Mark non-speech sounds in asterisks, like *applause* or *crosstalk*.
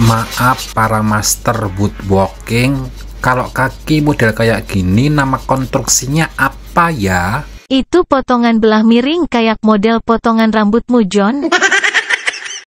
Maaf para master woodworking, kalau kaki model kayak gini nama konstruksinya apa ya? Itu potongan belah miring kayak model potongan rambutmu John. *laughs*